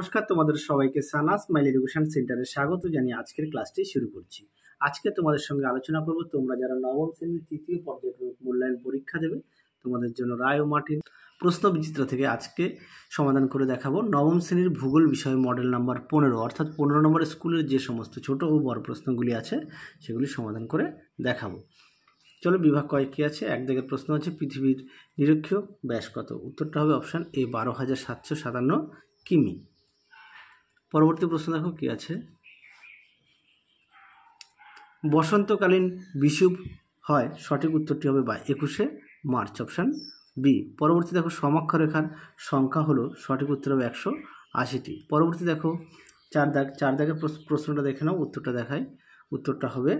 নমস্কার তোমাদের সবাইকে সানাস মাইল এডুকেশন সেন্টারে স্বাগত জানিয়ে আজকের ক্লাসটি শুরু করছি আজকে তোমাদের সঙ্গে আলোচনা করব তোমরা যারা নবম শ্রেণীর তৃতীয় পর্যায়ক্রমিক মূল্যায়ন পরীক্ষা দেবে তোমাদের জন্য রায় ও মার্টিন প্রশ্ন বিচিত্র থেকে আজকে সমাধান করে দেখাবো নবম শ্রেণীর ভূগোল বিষয় মডেল নাম্বার পনেরো অর্থাৎ পনেরো নম্বর স্কুলের যে সমস্ত ছোট ও বড় প্রশ্নগুলি আছে সেগুলি সমাধান করে দেখাবো চলো বিভাগ কয়েকটি আছে এক দিকের প্রশ্ন আছে পৃথিবীর নিরক্ষীয় ব্যাস কত উত্তরটা হবে অপশান এ বারো হাজার সাতশো সাতান্ন কিমি পরবর্তী প্রশ্ন দেখো কী আছে বসন্তকালীন বিষুব হয় সঠিক উত্তরটি হবে বা একুশে মার্চ অপশান বি পরবর্তী দেখো সমাক্ষ রেখার সংখ্যা হলো সঠিক উত্তর হবে একশো আশিটি পরবর্তী দেখো চার দাগ চার দাগের প্রশ্নটা দেখে নাও উত্তরটা দেখায় উত্তরটা হবে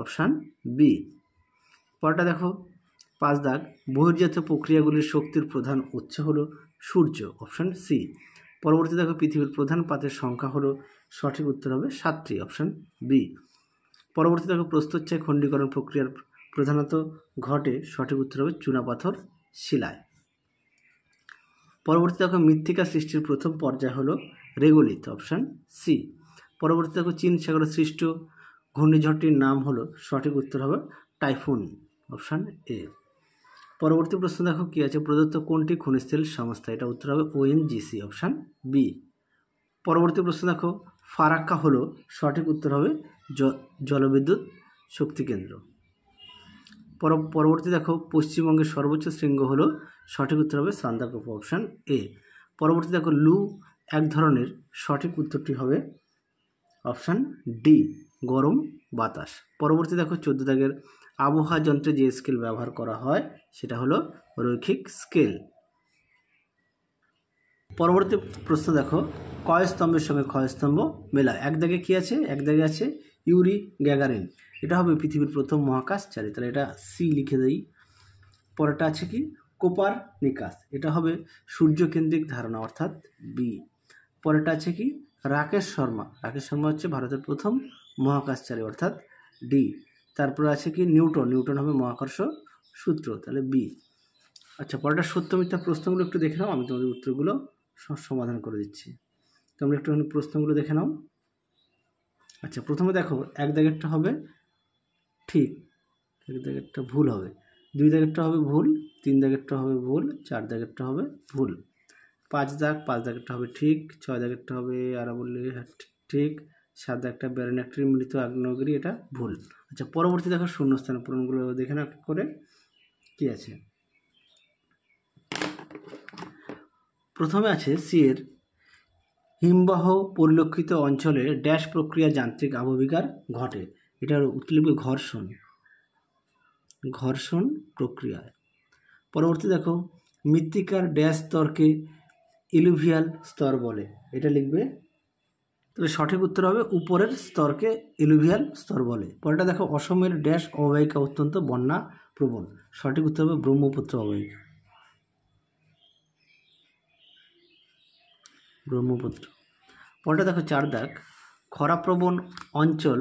অপশান বি পরটা দেখো পাঁচ দাগ বহির্জাত প্রক্রিয়াগুলির শক্তির প্রধান উৎস হলো সূর্য অপশান সি পরবর্তী দেখো পৃথিবীর প্রধান পাতের সংখ্যা হলো সঠিক উত্তর হবে সাতটি অপশান বি পরবর্তী দেখো প্রস্তচ্ছায় খণ্ডীকরণ প্রক্রিয়ার প্রধানত ঘটে সঠিক উত্তর হবে চুনাপাথর শিলায় পরবর্তী দেখো মৃত্তিকা সৃষ্টির প্রথম পর্যায় হলো রেগুলিত অপশান সি পরবর্তী দেখো চীন সাগরে সৃষ্ট ঘূর্ণিঝড়টির নাম হলো সঠিক উত্তর হবে টাইফুন অপশান এ পরবর্তী প্রশ্ন দেখো কী আছে প্রদত্ত কোনটি খনিজতেল সংস্থা এটা উত্তর হবে ওএনজিসি অপশান বি পরবর্তী প্রশ্ন দেখো ফারাক্কা হলো সঠিক উত্তর হবে জলবিদ্যুৎ শক্তি কেন্দ্র পর পরবর্তী দেখো পশ্চিমবঙ্গের সর্বোচ্চ শৃঙ্গ হলো সঠিক উত্তর হবে সান্দাকপ অপশান এ পরবর্তী দেখো লু এক ধরনের সঠিক উত্তরটি হবে অপশান ডি গরম বাতাস পরবর্তী দেখো চোদ্দ দাগের আবহাওয়া যন্ত্রে যে স্কেল ব্যবহার করা হয় সেটা হলো রৈখিক স্কেল পরবর্তী প্রশ্ন দেখো কয় স্তম্ভের সঙ্গে ক্ষয় স্তম্ভ মেলা এক দাগে কী আছে এক দাগে আছে ইউরি গ্যাগারিন এটা হবে পৃথিবীর প্রথম মহাকাশচারী তাহলে এটা সি লিখে দেই পরেরটা আছে কি কোপার নিকাশ এটা হবে সূর্যকেন্দ্রিক ধারণা অর্থাৎ বি পরেরটা আছে কি রাকেশ শর্মা রাকেশ শর্মা হচ্ছে ভারতের প্রথম মহাকাশচারী অর্থাৎ ডি তারপরে আছে কি নিউটন নিউটন হবে মহাকর্ষ সূত্র তাহলে বি আচ্ছা পরেরটা সত্য মিথ্যা প্রশ্নগুলো একটু দেখে নাও আমি তোমাদের উত্তরগুলো সমাধান করে দিচ্ছি তোমরা একটুখানি প্রশ্নগুলো দেখে নাও আচ্ছা প্রথমে দেখো এক দাগেরটা হবে ঠিক এক দাগেরটা ভুল হবে দুই দাগেরটা হবে ভুল তিন দাগেরটা হবে ভুল চার দাগেরটা হবে ভুল পাঁচ দাগ পাঁচ দাগেরটা হবে ঠিক ছয় দাগেরটা হবে আর বললে হ্যাঁ, ঠিক সাদা একটা ব্যারন একটি মৃত আগ্নেয়গিরি এটা ভুল আচ্ছা পরবর্তী দেখো শূন্যস্থান পূরণগুলো দেখে না করে কি আছে প্রথমে আছে সিয়ের হিমবাহ পরিলক্ষিত অঞ্চলে ড্যাশ প্রক্রিয়া যান্ত্রিক আবহবিকার ঘটে এটার উৎলিপ্ত ঘর্ষণ ঘর্ষণ প্রক্রিয়ায় পরবর্তী দেখো মৃত্তিকার ড্যাশ স্তরকে ইলুভিয়াল স্তর বলে এটা লিখবে তবে সঠিক উত্তর হবে উপরের স্তরকে এলুভিয়াল স্তর বলে পরেটা দেখো অসমের ড্যাশ অবহিকা অত্যন্ত বন্যা প্রবণ সঠিক উত্তর হবে ব্রহ্মপুত্র অববাহিকা ব্রহ্মপুত্র পরেটা দেখো চার দাগ খরাপ্রবণ অঞ্চল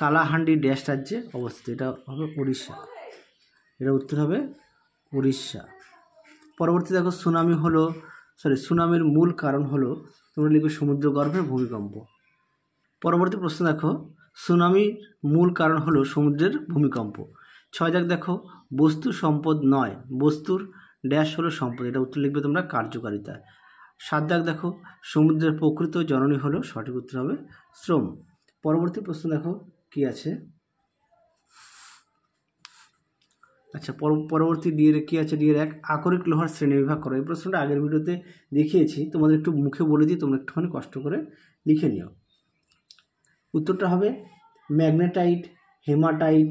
কালাহান্ডি ড্যাশ রাজ্যে অবস্থিত এটা হবে উড়িষ্যা এটা উত্তর হবে উড়িষ্যা পরবর্তী দেখো সুনামি হলো সরি সুনামির মূল কারণ হলো তোমরা লিখবে সমুদ্রগর্ভে ভূমিকম্প পরবর্তী প্রশ্ন দেখো সুনামির মূল কারণ হলো সমুদ্রের ভূমিকম্প ছয় দেখ দেখো বস্তু সম্পদ নয় বস্তুর ড্যাশ হলো সম্পদ এটা উত্তর লিখবে তোমরা কার্যকারিতা সাত দাগ দেখো সমুদ্রের প্রকৃত জননী হলো সঠিক উত্তর হবে শ্রম পরবর্তী প্রশ্ন দেখো কি আছে আচ্ছা পরবর্তী ডিয়ের কী আছে ডিয়ের এক আকরিক লোহার শ্রেণীবিভাগ করো এই প্রশ্নটা আগের ভিডিওতে দেখিয়েছি তোমাদের একটু মুখে বলে দিই তোমরা একটুখানি কষ্ট করে লিখে নিও উত্তরটা হবে ম্যাগনেটাইট হেমাটাইট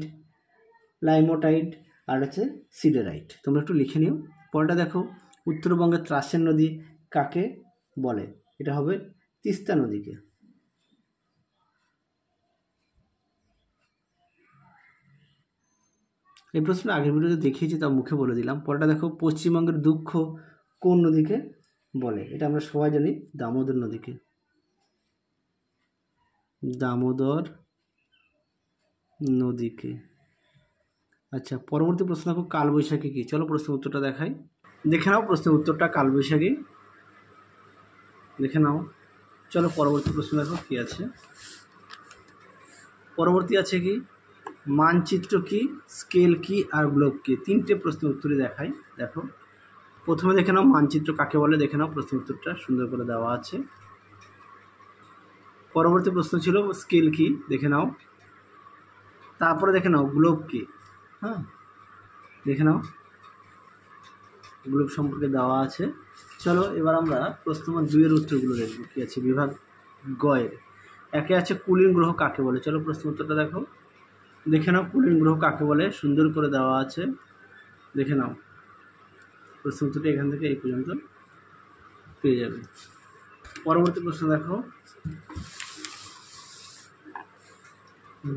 লাইমোটাইট আর হচ্ছে সিডেরাইট তোমরা একটু লিখে নিও পরেটা দেখো উত্তরবঙ্গের ত্রাসের নদী কাকে বলে এটা হবে তিস্তা নদীকে এই প্রশ্ন আগের ভিডিওতে দেখিয়েছি তা মুখে বলে দিলাম পরেটা দেখো পশ্চিমবঙ্গের দুঃখ কোন নদীকে বলে এটা আমরা সবাই জানি দামোদর নদীকে দামোদর নদীকে আচ্ছা পরবর্তী প্রশ্ন দেখো কালবৈশাখী কী চলো প্রশ্ন উত্তরটা দেখাই দেখে নাও প্রশ্নের উত্তরটা কালবৈশাখী দেখে নাও চলো পরবর্তী প্রশ্ন দেখো কী আছে পরবর্তী আছে কি মানচিত্র কি স্কেল কি আর গ্লোব কি তিনটে প্রশ্নের উত্তরই দেখাই দেখো প্রথমে দেখে নাও মানচিত্র কাকে বলে দেখে নাও প্রশ্ন উত্তরটা সুন্দর করে দেওয়া আছে পরবর্তী প্রশ্ন ছিল স্কেল কি দেখে নাও তারপরে দেখে নাও গ্লোব কি হ্যাঁ দেখে নাও গ্লোব সম্পর্কে দেওয়া আছে চলো এবার আমরা প্রশ্ন দুইয়ের উত্তরগুলো দেখব কী আছে বিভাগ গয়ের একে আছে কুলিং গ্রহ কাকে বলে চলো প্রশ্ন উত্তরটা দেখো দেখে নাও কুলিন গ্রহ কাকে বলে সুন্দর করে দেওয়া আছে দেখে নাও প্রশ্নটি এখান থেকে এই পর্যন্ত পেয়ে যাবে পরবর্তী প্রশ্ন দেখো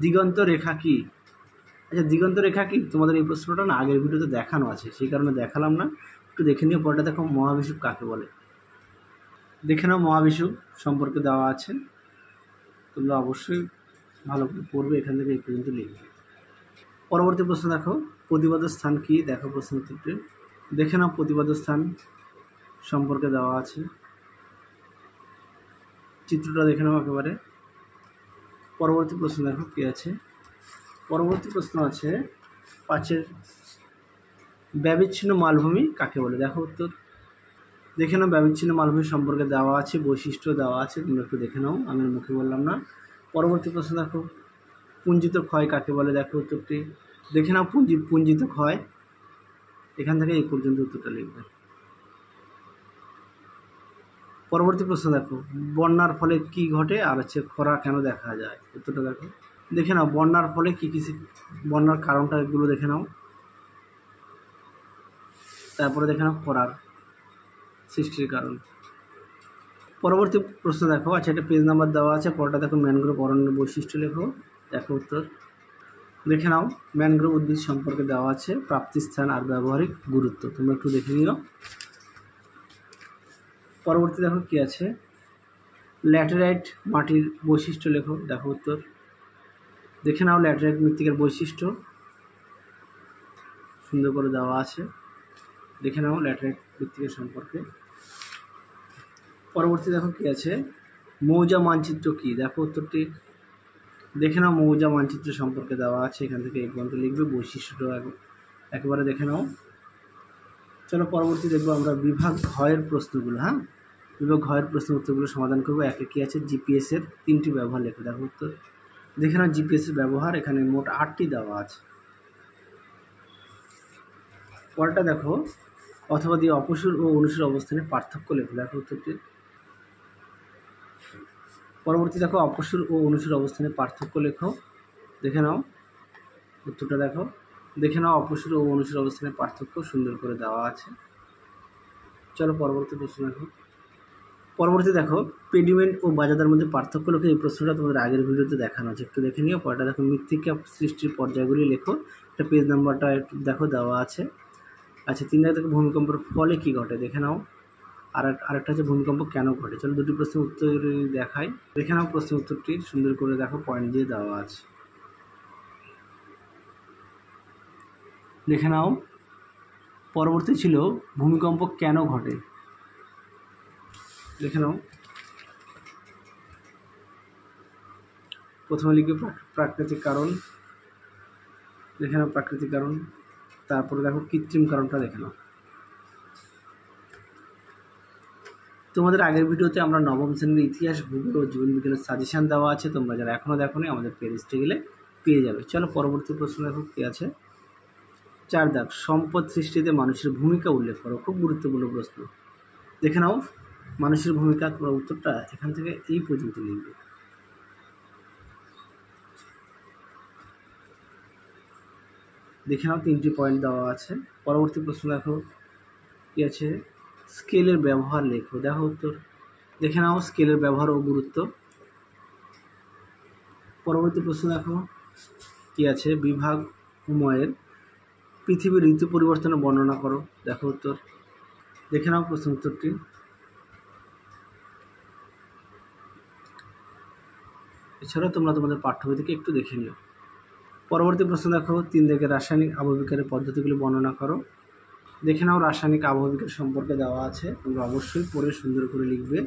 দিগন্ত রেখা কি আচ্ছা দিগন্ত রেখা কি তোমাদের এই প্রশ্নটা না আগের ভিডিওতে দেখানো আছে সেই কারণে দেখালাম না একটু দেখে নিও পরটা দেখো মহাবিষুব কাকে বলে দেখে নাও মহাবিষুব সম্পর্কে দেওয়া আছে তোমরা অবশ্যই ভালো পড়বে এখান থেকে এই পর্যন্ত লিখবে পরবর্তী প্রশ্ন দেখো প্রতিবাদের স্থান কি দেখো প্রশ্নটিতে দেখে নাও প্রতিবাদের স্থান সম্পর্কে দেওয়া আছে চিত্রটা দেখে নাও একেবারে পরবর্তী প্রশ্ন দেখো কী আছে পরবর্তী প্রশ্ন আছে পাঁচের ব্যবিচ্ছিন্ন মালভূমি কাকে বলে দেখো উত্তর দেখে নাও ব্যবিচ্ছিন্ন মালভূমি সম্পর্কে দেওয়া আছে বৈশিষ্ট্য দেওয়া আছে তোমরা একটু দেখে নাও আমি মুখে বললাম না পরবর্তী প্রশ্ন দেখো পুঞ্জিত ক্ষয় কাকে বলে দেখো উত্তরটি দেখে নাও পুঞ্জি পুঞ্জিত ক্ষয় এখান থেকে এই পর্যন্ত উত্তরটা লিখবে পরবর্তী প্রশ্ন দেখো বন্যার ফলে কি ঘটে আর হচ্ছে খরা কেন দেখা যায় উত্তরটা দেখো দেখে নাও বন্যার ফলে কী কী বন্যার কারণটা এগুলো দেখে নাও তারপরে দেখে নাও খরার সৃষ্টির কারণ পরবর্তী প্রশ্ন দেখো আচ্ছা একটা পেজ নাম্বার দেওয়া আছে পরটা দেখো ম্যানগ্রোভ অরণ্য বৈশিষ্ট্য লেখো দেখো উত্তর দেখে নাও ম্যানগ্রোভ উদ্ভিদ সম্পর্কে দেওয়া আছে প্রাপ্তিস্থান আর ব্যবহারিক গুরুত্ব তোমরা একটু দেখে নিও পরবর্তী দেখো কী আছে ল্যাটেরাইট মাটির বৈশিষ্ট্য লেখো দেখো উত্তর দেখে নাও ল্যাটেরাইট মৃত্তিকার বৈশিষ্ট্য সুন্দর করে দেওয়া আছে দেখে নাও ল্যাটেরাইট মৃত্তিকার সম্পর্কে পরবর্তী দেখো কী আছে মৌজা মানচিত্র কী দেখো উত্তরটি দেখে নাও মৌজা মানচিত্র সম্পর্কে দেওয়া আছে এখান থেকে এই গ্রন্থ লিখবে বৈশিষ্ট্য একেবারে দেখে নাও চলো পরবর্তী দেখবো আমরা বিভাগ ঘয়ের প্রশ্নগুলো হ্যাঁ বিভাগ ঘয়ের প্রশ্ন উত্তরগুলো সমাধান করবো একে কী আছে জিপিএসের তিনটি ব্যবহার লেখো দেখো উত্তর দেখে নাও জিপিএসের ব্যবহার এখানে মোট আটটি দেওয়া আছে পরটা দেখো অথবা দিয়ে অপসুর ও অনুসুর অবস্থানে পার্থক্য লেখো দেখো উত্তরটির পরবর্তী দেখো অপসুর ও অনুসুর অবস্থানে পার্থক্য লেখো দেখে নাও উত্তরটা দেখো দেখে নাও অপসুর ও অনুসুর অবস্থানের পার্থক্য সুন্দর করে দেওয়া আছে চলো পরবর্তী প্রশ্ন দেখো পরবর্তী দেখো পেডিমেন্ট ও বাজাদার মধ্যে পার্থক্য লেখো এই প্রশ্নটা তোমাদের আগের ভিডিওতে দেখানো আছে একটু দেখে নিও পরেটা দেখো মৃত্তিকা সৃষ্টির পর্যায়গুলি লেখো একটা পেজ নাম্বারটা দেখো দেওয়া আছে আচ্ছা তিন দেখো ভূমিকম্পের ফলে কী ঘটে দেখে নাও আর আরেকটা হচ্ছে ভূমিকম্প কেন ঘটে চলো দুটি প্রশ্নের উত্তর দেখাই দেখে নাও প্রশ্নের উত্তরটি সুন্দর করে দেখো পয়েন্ট দিয়ে দেওয়া আছে দেখে নাও পরবর্তী ছিল ভূমিকম্প কেন ঘটে দেখে নাও প্রথমে লিখবে প্রাকৃতিক কারণ দেখে নাও প্রাকৃতিক কারণ তারপরে দেখো কৃত্রিম কারণটা দেখে নাও তোমাদের আগের ভিডিওতে আমরা নবম শ্রেণীর ইতিহাস ভূগোল ও জীবন বিজ্ঞানের সাজেশান দেওয়া আছে তোমরা যারা এখনও দেখো আমাদের পেরিস্টে গেলে পেয়ে যাবে চলো পরবর্তী প্রশ্ন দেখো কী আছে চার দাগ সম্পদ সৃষ্টিতে মানুষের ভূমিকা উল্লেখ করো খুব গুরুত্বপূর্ণ প্রশ্ন দেখে নাও মানুষের ভূমিকা তোমরা উত্তরটা এখান থেকে এই পর্যন্ত লিখবে দেখে নাও তিনটি পয়েন্ট দেওয়া আছে পরবর্তী প্রশ্ন দেখো কী আছে স্কেলের ব্যবহার লেখো দেখো উত্তর দেখে নাও স্কেলের ব্যবহার ও গুরুত্ব পরবর্তী প্রশ্ন দেখো কি আছে বিভাগ উময়ের পৃথিবীর ঋতু পরিবর্তনের বর্ণনা করো দেখো উত্তর দেখে নাও প্রশ্ন উত্তরটি এছাড়াও তোমরা তোমাদের পাঠ্য থেকে একটু দেখে নিও পরবর্তী প্রশ্ন দেখো তিন দিকে রাসায়নিক আবহবিকারের পদ্ধতিগুলি বর্ণনা করো দেখে নাও রাসায়নিক আবহবিকার সম্পর্কে দেওয়া আছে তোমরা অবশ্যই পড়ে সুন্দর করে লিখবে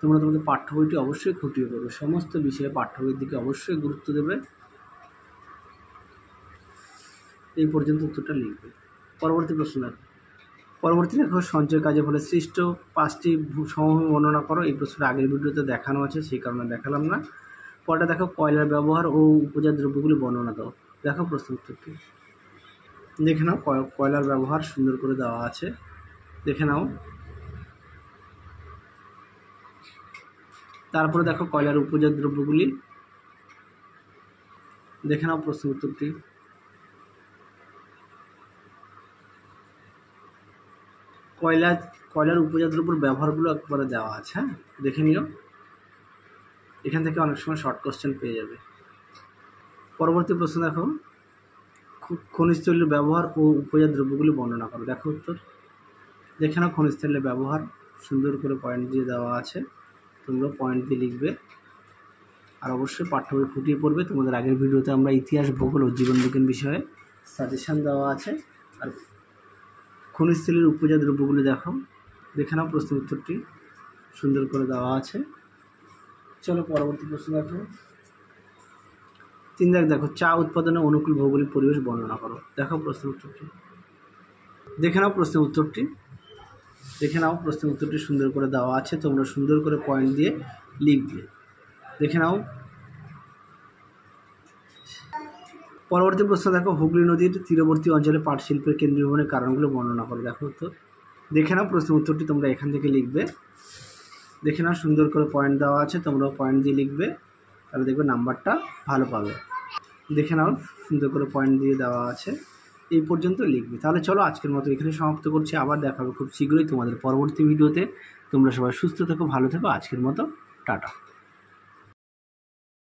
তোমরা তোমাদের পাঠ্য বইটি অবশ্যই খুঁটিয়ে পড়বে সমস্ত বিষয়ে পাঠ্য বইয়ের দিকে অবশ্যই গুরুত্ব দেবে এই পর্যন্ত উত্তরটা লিখবে পরবর্তী প্রশ্ন পরবর্তী লেখক সঞ্চয় কাজে ফলে সৃষ্ট পাঁচটি সমভূমি বর্ণনা করো এই প্রশ্নটা আগের ভিডিওতে দেখানো আছে সেই কারণে দেখালাম না পরটা দেখো কয়লার ব্যবহার ও উপজাত দ্রব্যগুলি বর্ণনা দাও দেখো প্রশ্ন উত্তরটি দেখে নাও কয়লার ব্যবহার সুন্দর করে দেওয়া আছে দেখে নাও তারপরে দেখো কয়লার উপজাত দ্রব্যগুলি দেখে নাও প্রশ্ন উত্তরটি কয়লা কয়লার উপজাত দ্রব্যের ব্যবহারগুলো একবারে দেওয়া আছে হ্যাঁ দেখে নিও এখান থেকে অনেক সময় শর্ট কোশ্চেন পেয়ে যাবে পরবর্তী প্রশ্ন দেখো খনিজ তৈলের ব্যবহার ও উপজাত দ্রব্যগুলি বর্ণনা করো দেখো উত্তর দেখে নাও খনিজ তৈলের ব্যবহার সুন্দর করে পয়েন্ট দিয়ে দেওয়া আছে তোমরা পয়েন্ট দিয়ে লিখবে আর অবশ্যই পাঠ্য বই ফুটিয়ে পড়বে তোমাদের আগের ভিডিওতে আমরা ইতিহাস ভূগোল ও জীবনবিজ্ঞান বিষয়ে সাজেশান দেওয়া আছে আর খনিজ তৈলের উপজাত দ্রব্যগুলি দেখো দেখে নাও প্রশ্ন উত্তরটি সুন্দর করে দেওয়া আছে চলো পরবর্তী প্রশ্ন দেখো তিন দেখ দেখো চা উৎপাদনে অনুকূল ভৌগোলিক পরিবেশ বর্ণনা করো দেখো প্রশ্নের উত্তরটি দেখে নাও প্রশ্নের উত্তরটি দেখে নাও প্রশ্নের উত্তরটি সুন্দর করে দেওয়া আছে তোমরা সুন্দর করে পয়েন্ট দিয়ে লিখবে দেখে নাও পরবর্তী প্রশ্ন দেখো হুগলি নদীর তীরবর্তী অঞ্চলে পাট শিল্পের ভবনের কারণগুলো বর্ণনা করো দেখো তো দেখে নাও প্রশ্ন উত্তরটি তোমরা এখান থেকে লিখবে দেখে নাও সুন্দর করে পয়েন্ট দেওয়া আছে তোমরাও পয়েন্ট দিয়ে লিখবে তাহলে দেখবে নাম্বারটা ভালো পাবে দেখে নাও সুন্দর করে পয়েন্ট দিয়ে দেওয়া আছে এই পর্যন্ত লিখবে তাহলে চলো আজকের মতো এখানে সমাপ্ত করছি আবার দেখাবো খুব শীঘ্রই তোমাদের পরবর্তী ভিডিওতে তোমরা সবাই সুস্থ থেকো ভালো থেকো আজকের মতো টাটা